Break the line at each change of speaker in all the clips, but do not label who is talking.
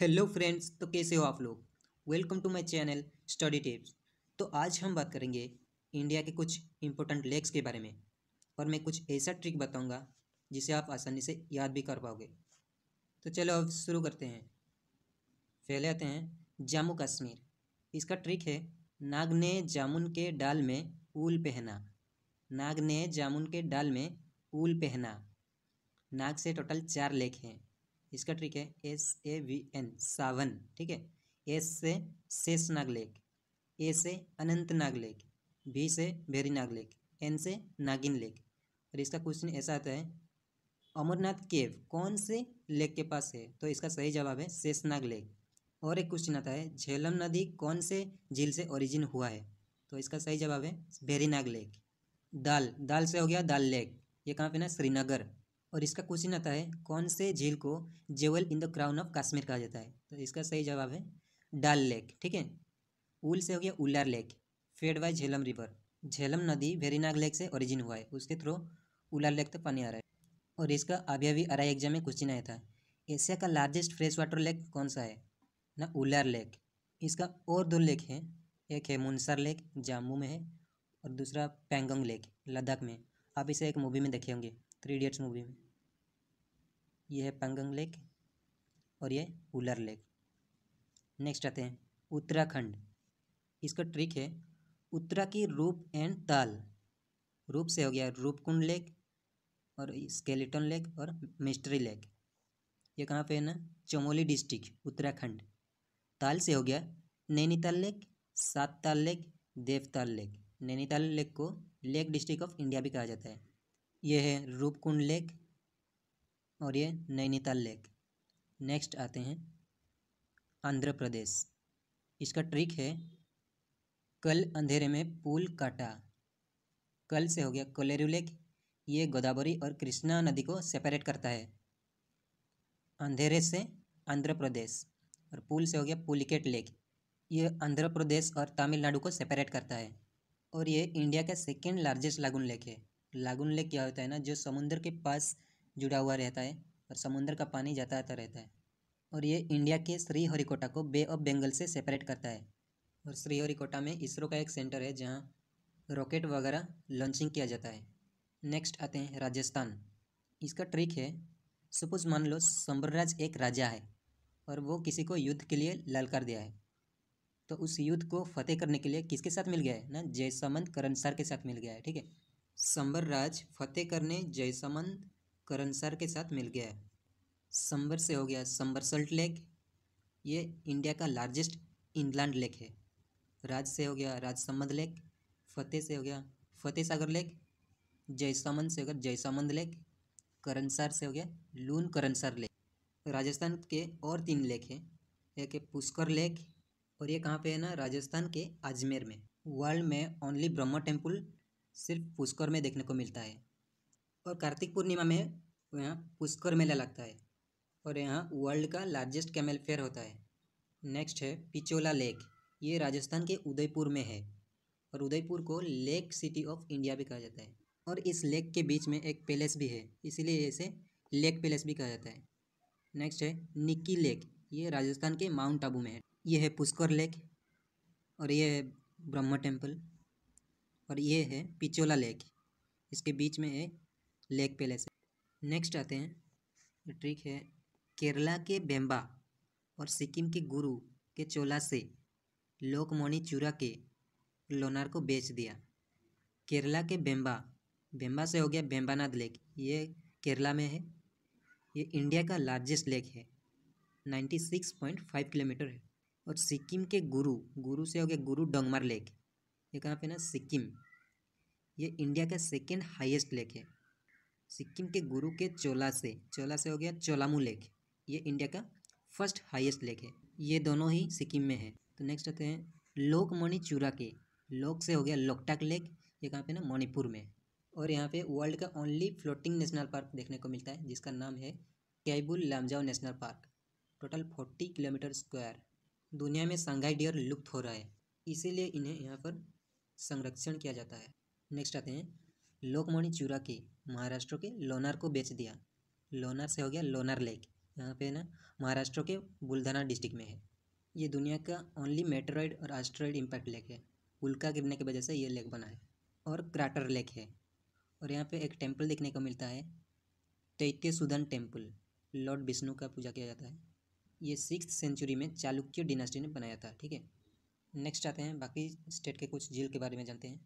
hello friends तो कैसे हो आप लोग welcome to my channel study tips तो आज हम बात करेंगे इंडिया के कुछ इम्पोर्टेंट लेक्स के बारे में और मैं कुछ ऐसा ट्रिक बताऊंगा जिसे आप आसानी से याद भी कर पाओगे तो चलो अब शुरू करते हैं पहले आते हैं जम्मू कश्मीर इसका ट्रिक है नाग ने जामुन के डाल में ऊल पहना नाग ने जामुन के डाल में ऊल पहना नाग से टोटल चार लेख हैं इसका ट्रिक है S A V N Sawan ठीक है एस से शेषनाग लेक ए से अनंतनाग लेक बी से भेरीनाग लेक एन से नागिन लेक और इसका क्वेश्चन ऐसा आता है अमरनाथ केव कौन से लेक के पास है तो इसका सही जवाब है शेषनाग लेक और एक क्वेश्चन आता है झेलम नदी कौन से झील से ओरिजिन हुआ है तो इसका सही जवाब है भेरीनाग लेक दाल दाल से हो गया दाल लेक ये कहाँ पे ना श्रीनगर और इसका क्वेश्चन आता है कौन से झील को jewel in the crown of Kashmir कहा जाता है तो इसका सही जवाब है डाल लेक ठीक है उल से हो गया Wular lake fed by Jhelum river Jhelum नदी वेरीनाग लेक से ओरिजिन हुआ है उसके थ्रू उल्लार लेक तक पानी आ रहा है और इसका अभी अभी आरआई एग्जाम में क्वेश्चन आया था एशिया का लार्जेस्ट फ्रेश वाटर लेक कौन सा है ना उल्लार लेक इसका और दो लेक है एक है मुनसर लेक जम्मू में है और दूसरा पेंगोंग लेक लद्दाख में आप इसे एक मूवी में देखे होंगे थ्री इडियट्स मूवी में ये है पंगंग लेक और ये उलर लेक नेक्स्ट आते हैं उत्तराखंड इसका ट्रिक है उत्तरा की रूप एंड ताल रूप से हो गया रूपकुंड लेक और स्केलेटन लेक और मिस्ट्री लेक ये कहाँ पे है ना चमोली डिस्ट्रिक्ट उत्तराखंड ताल से हो गया Nainital lake Sat Tal lake Devtal lake Nainital lake को लेक डिस्ट्रिक्ट ऑफ इंडिया भी कहा जाता है ये है रूपकुंड लेक और ये नैनीताल लेक नेक्स्ट आते हैं आंध्र प्रदेश इसका ट्रिक है कल अंधेरे में पुल काटा कल से हो गया कोलेरू लेक ये गोदावरी और कृष्णा नदी को सेपरेट करता है अंधेरे से आंध्र प्रदेश और पुल से हो गया पुलिकेट लेक ये आंध्र प्रदेश और तमिलनाडु को सेपरेट करता है और ये इंडिया का सेकेंड लार्जेस्ट लागून लेक है लागून लेक क्या होता है ना जो समुंदर के पास जुड़ा हुआ रहता है और समुंदर का पानी जाता आता रहता है और ये इंडिया के श्रीहरिकोटा को बे ऑफ बेंगल से सेपरेट करता है और श्रीहरिकोटा में इसरो का एक सेंटर है जहाँ रॉकेट वगैरह लॉन्चिंग किया जाता है नेक्स्ट आते हैं राजस्थान इसका ट्रिक है सपोज मान लो संबरराज एक राजा है और वो किसी को युद्ध के लिए ललकार दिया है तो उस युद्ध को फतेह करने के लिए किसके साथ मिल गया है ना जयसमंद करण सर के साथ मिल गया है ठीक है संबर राज फतेह करने जयसमंद करंसार के साथ मिल गया संबर से हो गया संबर सल्ट लेक ये इंडिया का लार्जेस्ट इनलैंड लेक है राज से हो गया राजसमंद लेक फतेह से हो गया फतेह सागर लेक जयसमंद से हो गया जयसमंद लेक करंसार से हो गया लून करंसार लेक राजस्थान के और तीन लेक हैं एक है पुष्कर लेक और ये कहाँ पे है ना राजस्थान के अजमेर में वर्ल्ड में ओनली ब्रह्मा टेम्पल सिर्फ पुष्कर में देखने को मिलता है और कार्तिक पूर्णिमा में यहाँ पुष्कर मेला लगता है और यहाँ वर्ल्ड का लार्जेस्ट कैमल फेयर होता है नेक्स्ट है पिचोला लेक ये राजस्थान के उदयपुर में है और उदयपुर को लेक सिटी ऑफ इंडिया भी कहा जाता है और इस लेक के बीच में एक पैलेस भी है इसीलिए इसे लेक पैलेस भी कहा जाता है नेक्स्ट है निक्की लेक ये राजस्थान के माउंट आबू में है ये है पुष्कर लेक और ये है ब्रह्मा टेम्पल और ये है पिचोला लेक इसके बीच में है लेक पैलेस नेक्स्ट आते हैं ट्रिक है केरला के बेम्बा और सिक्किम के गुरु के चोला से लोकमोनि चूरा के लोनार को बेच दिया केरला के बेम्बा बेम्बा से हो गया बेम्बानाथ लेक ये केरला में है ये इंडिया का लार्जेस्ट लेक है 96.5 किलोमीटर है और सिक्किम के गुरु गुरु से हो गया गुरु डोंगमार लेक ये कहाँ पे ना सिक्किम ये इंडिया का सेकेंड हाईएस्ट लेक है सिक्किम के गुरु के चोला से चोला से हो गया चोलामू लेक ये इंडिया का फर्स्ट हाईएस्ट लेक है ये दोनों ही सिक्किम में है तो नेक्स्ट आते हैं लोकमणि चूरा के लोक से हो गया लोकटाक लेक ये कहाँ पे ना मणिपुर में और यहाँ पे वर्ल्ड का ओनली फ्लोटिंग नेशनल पार्क देखने को मिलता है जिसका नाम है Keibul Lamjao national park total forty kilometre square दुनिया में संघाई डियर लुप्त हो रहा है इसीलिए इन्हें यहाँ पर संरक्षण किया जाता है नेक्स्ट आते हैं लोकमणि चूरा के महाराष्ट्र के लोनार को बेच दिया लोनार से हो गया लोनार लेक यहाँ पे ना महाराष्ट्र के बुल्धाना डिस्ट्रिक्ट में है ये दुनिया का ओनली मेट्रॉइड और एस्ट्रॉइड इम्पैक्ट लेक है उल्का गिरने की वजह से ये लेक बना है और क्राटर लेक है और यहाँ पे एक टेम्पल देखने को मिलता है तैत्य सुदन टेम्पल लॉर्ड विष्णु का पूजा किया जाता है ये सिक्स सेंचुरी में चालुक्य डिनास्टी ने बनाया था ठीक है नेक्स्ट आते हैं बाकी स्टेट के कुछ झील के बारे में जानते हैं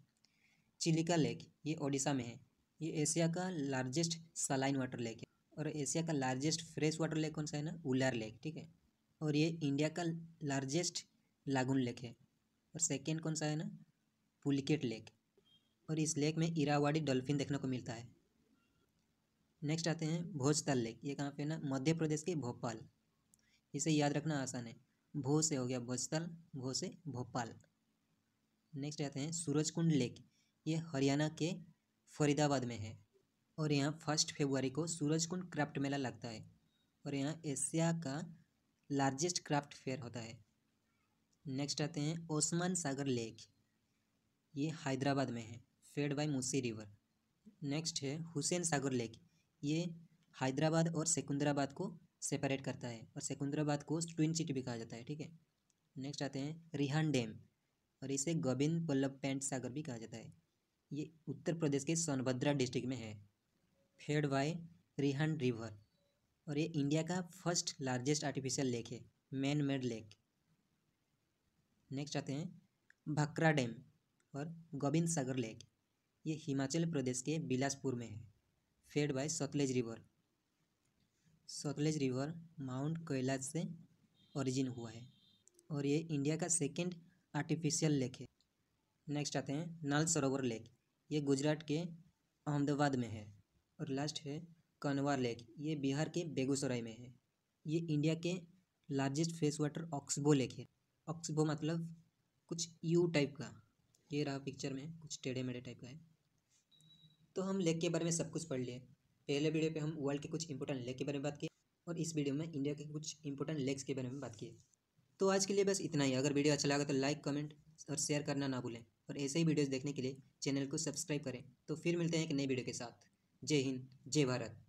चिलिका लेक ये ओडिशा में है ये एशिया का लार्जेस्ट सलाइन वाटर लेक है और एशिया का लार्जेस्ट फ्रेश वाटर लेक कौन सा है ना उलार लेक ठीक है और ये इंडिया का लार्जेस्ट लागून लेक है और सेकेंड कौन सा है ना पुलिकेट लेक और इस लेक में इरावाड़ी डॉल्फिन देखने को मिलता है नेक्स्ट आते हैं भोजताल लेक ये कहाँ पे ना मध्य प्रदेश के भोपाल इसे याद रखना आसान है भो से हो गया भोजस्थल भो से भोपाल नेक्स्ट आते हैं सूरज कुंड लेक ये हरियाणा के फरीदाबाद में है और यहाँ फर्स्ट फेबुआरी को सूरज कुंड क्राफ्ट मेला लगता है और यहाँ एशिया का लार्जेस्ट क्राफ्ट फेयर होता है नेक्स्ट आते हैं ओस्मान सागर लेक ये हैदराबाद में है fed by Musi river next है हुसैन सागर लेक ये हैदराबाद और सिकंदराबाद को सेपरेट करता है और सिकंदराबाद को ट्विन सिटी भी कहा जाता है ठीक है नेक्स्ट आते हैं रिहान डैम और इसे गोविंद पल्लभ पैंट सागर भी कहा जाता है ये उत्तर प्रदेश के सोनभद्रा डिस्ट्रिक्ट में है फेड बाय रिहान रिवर और ये इंडिया का फर्स्ट लार्जेस्ट आर्टिफिशियल लेक है मैन मेड लेक नेक्स्ट आते हैं भाकरा डैम और गोविंद सागर लेक ये हिमाचल प्रदेश के बिलासपुर में है fed by Sutlej river Sutlej river mount Kailash से ओरिजिन हुआ है और ये इंडिया का सेकेंड आर्टिफिशियल लेक है नेक्स्ट आते हैं नल सरोवर लेक ये गुजरात के अहमदाबाद में है और लास्ट है कनवार लेक ये बिहार के बेगूसराय में है ये इंडिया के largest fresh water oxbow lake है ऑक्सबो मतलब कुछ यू टाइप का ये रहा पिक्चर में कुछ टेढ़े मेढ़े टाइप का है तो हम लेक के बारे में सब कुछ पढ़ लिए पहले वीडियो पे हम वर्ल्ड के कुछ इंपोर्टेंट लेग के बारे में बात की और इस वीडियो में इंडिया के कुछ इंपोर्टेंट लेग्स के बारे में बात की तो आज के लिए बस इतना ही अगर वीडियो अच्छा लगा तो लाइक कमेंट और शेयर करना ना भूलें और ऐसे ही वीडियोज़ देखने के लिए चैनल को सब्सक्राइब करें तो फिर मिलते हैं एक नई वीडियो के साथ जय हिंद जय भारत